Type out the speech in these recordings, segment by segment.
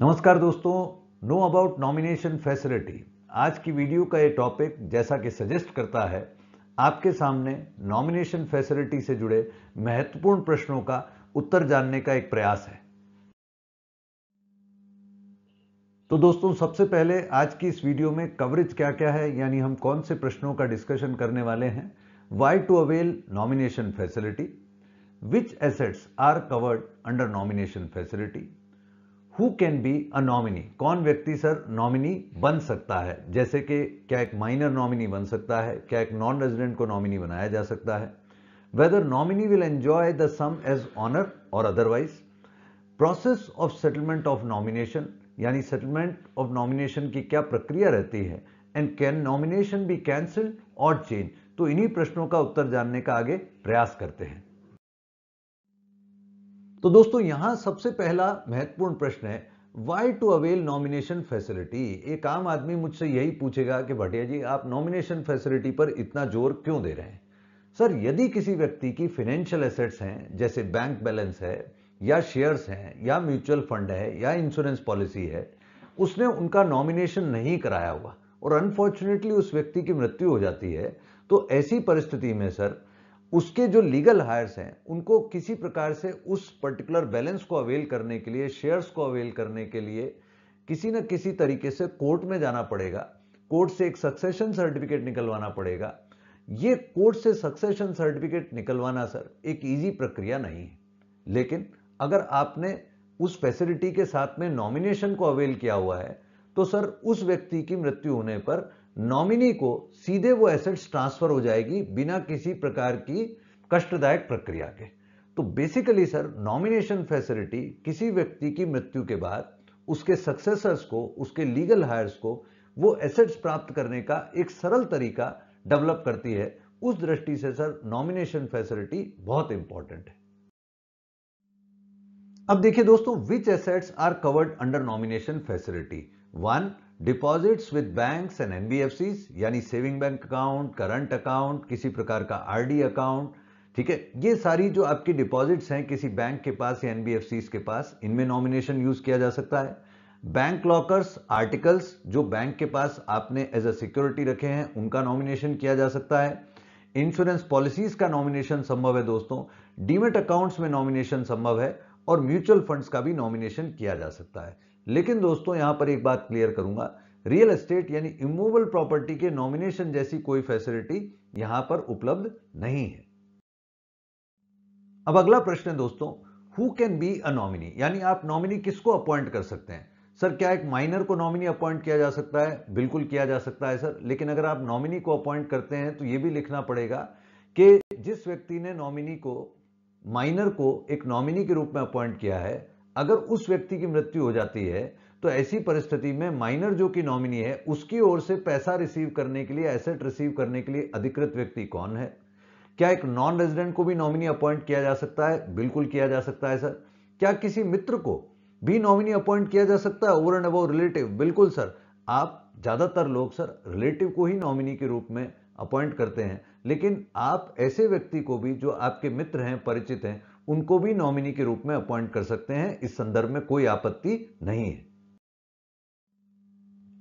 नमस्कार दोस्तों know about nomination facility आज की वीडियो का ये टॉपिक जैसा कि सजेस्ट करता है आपके सामने नॉमिनेशन फैसिलिटी से जुड़े महत्वपूर्ण प्रश्नों का उत्तर जानने का एक प्रयास है तो दोस्तों सबसे पहले आज की इस वीडियो में कवरेज क्या क्या है यानी हम कौन से प्रश्नों का डिस्कशन करने वाले हैं why to avail nomination facility which assets are covered under nomination facility who can be a nominee कौन व्यक्ति सर नॉमिनी बन सकता है जैसे कि क्या एक माइनर नॉमिनी बन सकता है क्या एक नॉन रेजिडेंट को नॉमिनी बनाया जा सकता है whether nominee will enjoy the same as owner or otherwise process of settlement of nomination यानी सेटलमेंट ऑफ नॉमिनेशन की क्या प्रक्रिया रहती है and can nomination be cancelled or change तो इन्हीं प्रश्नों का उत्तर जानने का आगे प्रयास करते हैं तो दोस्तों यहां सबसे पहला महत्वपूर्ण प्रश्न है why to avail nomination facility एक आम आदमी मुझसे यही पूछेगा कि भटिया जी आप नॉमिनेशन फैसिलिटी पर इतना जोर क्यों दे रहे हैं सर यदि किसी व्यक्ति की फाइनेंशियल एसेट्स हैं जैसे बैंक बैलेंस है या शेयर्स हैं या म्यूचुअल फंड है या इंश्योरेंस पॉलिसी है उसने उनका नॉमिनेशन नहीं कराया हुआ और अनफॉर्चुनेटली उस व्यक्ति की मृत्यु हो जाती है तो ऐसी परिस्थिति में सर उसके जो लीगल हायर्स हैं उनको किसी प्रकार से उस पर्टिकुलर बैलेंस को अवेल करने के लिए शेयर्स को अवेल करने के लिए किसी न किसी तरीके से कोर्ट में जाना पड़ेगा कोर्ट से एक सक्सेशन सर्टिफिकेट निकलवाना पड़ेगा ये कोर्ट से सक्सेशन सर्टिफिकेट निकलवाना सर एक ईजी प्रक्रिया नहीं है लेकिन अगर आपने उस फैसिलिटी के साथ में नॉमिनेशन को अवेल किया हुआ है तो सर उस व्यक्ति की मृत्यु होने पर नॉमिनी को सीधे वो एसेट्स ट्रांसफर हो जाएगी बिना किसी प्रकार की कष्टदायक प्रक्रिया के तो बेसिकली सर नॉमिनेशन फैसिलिटी किसी व्यक्ति की मृत्यु के बाद उसके सक्सेसर्स को उसके लीगल हायर्स को वो एसेट्स प्राप्त करने का एक सरल तरीका डेवलप करती है उस दृष्टि से सर नॉमिनेशन फैसिलिटी बहुत इंपॉर्टेंट है अब देखिए दोस्तों which assets are covered under nomination facility one deposits with banks and NBFC यानी saving bank account current account किसी प्रकार का आरडी अकाउंट ठीक है ये सारी जो आपकी डिपॉजिट्स हैं किसी बैंक के पास या एनबीएफसी के पास इनमें नॉमिनेशन यूज किया जा सकता है बैंक लॉकर्स आर्टिकल्स जो बैंक के पास आपने एज अ सिक्योरिटी रखे हैं उनका नॉमिनेशन किया जा सकता है इंश्योरेंस पॉलिसीज का नॉमिनेशन संभव है दोस्तों डीमेट अकाउंट्स में नॉमिनेशन संभव है और म्यूचुअल फंड्स का भी नॉमिनेशन किया जा सकता है लेकिन दोस्तों यहां पर एक बात क्लियर करूंगा रियल एस्टेट यानी इमूवल प्रॉपर्टी के नॉमिनेशन जैसी कोई फैसिलिटी यहां पर उपलब्ध नहीं है अब अगला प्रश्न है दोस्तों who can be a nominee यानी आप नॉमिनी किसको अपॉइंट कर सकते हैं सर क्या एक माइनर को नॉमिनी अपॉइंट किया जा सकता है बिल्कुल किया जा सकता है सर लेकिन अगर आप नॉमिनी को अपॉइंट करते हैं तो यह भी लिखना पड़ेगा कि जिस व्यक्ति ने नॉमिनी को माइनर को एक नॉमिनी के रूप में अपॉइंट किया है अगर उस व्यक्ति की मृत्यु हो जाती है तो ऐसी परिस्थिति में माइनर जो कि नॉमिनी है उसकी ओर से पैसा रिसीव करने के लिए एसेट रिसीव करने के लिए अधिकृत व्यक्ति कौन है क्या एक नॉन रेजिडेंट को भी नॉमिनी अपॉइंट किया जा सकता है बिल्कुल किया जा सकता है सर क्या किसी मित्र को भी नॉमिनी अपॉइंट किया जा सकता है ओवर एंड अबाउ रिलेटिव बिल्कुल सर आप ज्यादातर लोग सर रिलेटिव को ही नॉमिनी के रूप में अपॉइंट करते हैं लेकिन आप ऐसे व्यक्ति को भी जो आपके मित्र हैं परिचित हैं उनको भी नॉमिनी के रूप में अपॉइंट कर सकते हैं इस संदर्भ में कोई आपत्ति नहीं है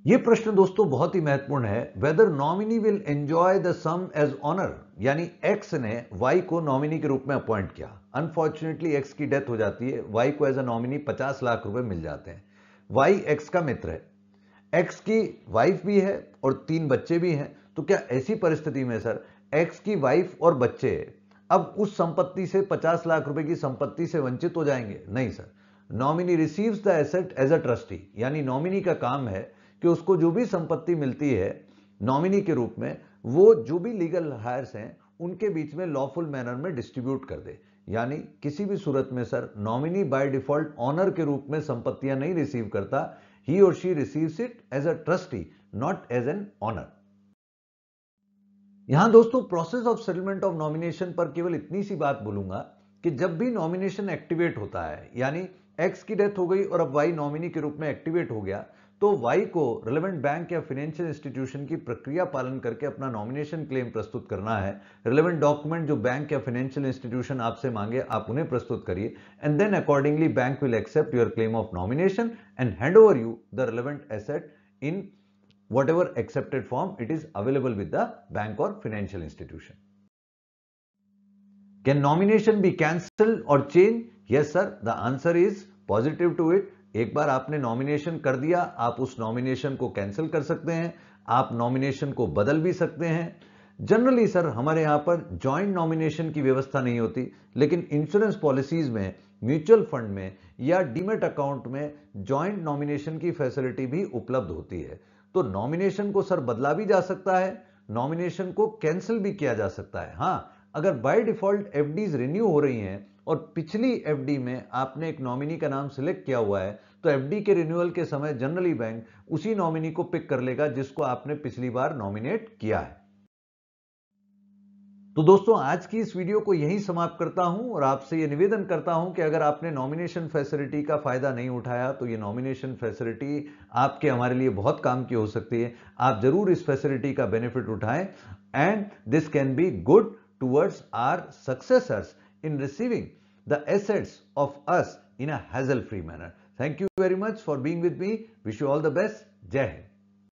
यह प्रश्न दोस्तों बहुत ही महत्वपूर्ण है whether nominee will enjoy the same as owner यानी एक्स ने वाई को नॉमिनी के रूप में अपॉइंट किया अनफॉर्चुनेटली एक्स की डेथ हो जाती है वाई को एज अ नॉमिनी पचास लाख रुपए मिल जाते हैं वाई एक्स का मित्र है एक्स की वाइफ भी है और तीन बच्चे भी हैं तो क्या ऐसी परिस्थिति में सर एक्स की वाइफ और बच्चे अब उस संपत्ति से 50 लाख रुपए की संपत्ति से वंचित हो जाएंगे नहीं sir nominee receives the asset as a trustee यानी नॉमिनी का काम है कि उसको जो भी संपत्ति मिलती है नॉमिनी के रूप में वो जो भी लीगल हायर्स हैं उनके बीच में लॉफुल मैनर में डिस्ट्रीब्यूट कर दे यानी किसी भी सूरत में sir nominee by default owner के रूप में संपत्तियां नहीं रिसीव करता ही और she receives it as a trustee not as an owner यहां दोस्तों process of settlement of nomination पर केवल इतनी सी बात बोलूंगा कि जब भी नॉमिनेशन एक्टिवेट होता है यानी एक्स की डेथ हो गई और अब वाई नॉमिनी के रूप में एक्टिवेट हो गया तो वाई को रिलेवेंट बैंक या फाइनेंशियल इंस्टीट्यूशन की प्रक्रिया पालन करके अपना नॉमिनेशन क्लेम प्रस्तुत करना है रिलेवेंट डॉक्यूमेंट जो बैंक या फाइनेंशियल इंस्टीट्यूशन आपसे मांगे आप उन्हें प्रस्तुत करिए and then accordingly bank will accept your claim of nomination and hand over you the relevant asset in whatever accepted form it is available with the bank or financial institution. Can nomination be cancelled or changed? Yes sir, the answer is positive to it. एक बार आपने nomination कर दिया आप उस nomination को cancel कर सकते हैं आप नॉमिनेशन को बदल भी सकते हैं जनरली सर हमारे यहां पर जॉइंट नॉमिनेशन की व्यवस्था नहीं होती लेकिन इंश्योरेंस पॉलिसीज में म्यूचुअल फंड में या डीमेट अकाउंट में जॉइंट नॉमिनेशन की फैसिलिटी भी उपलब्ध होती है तो नॉमिनेशन को सर बदला भी जा सकता है नॉमिनेशन को कैंसिल भी किया जा सकता है हाँ अगर बाय डिफॉल्ट एफ रिन्यू हो रही हैं और पिछली एफ में आपने एक नॉमिनी का नाम सिलेक्ट किया हुआ है तो एफ के रिन्यूअल के समय जनरली बैंक उसी नॉमिनी को पिक कर लेगा जिसको आपने पिछली बार नॉमिनेट किया है तो दोस्तों आज की इस वीडियो को यहीं समाप्त करता हूं और आपसे ये निवेदन करता हूं कि अगर आपने नॉमिनेशन फैसिलिटी का फ़ायदा नहीं उठाया तो ये नॉमिनेशन फैसिलिटी आपके हमारे लिए बहुत काम की हो सकती है आप ज़रूर इस फैसिलिटी का बेनिफिट उठाएं and this can be good are our in receiving the assets of us in a hassle free manner thank you very much for being with me wish you all the best जय हिंद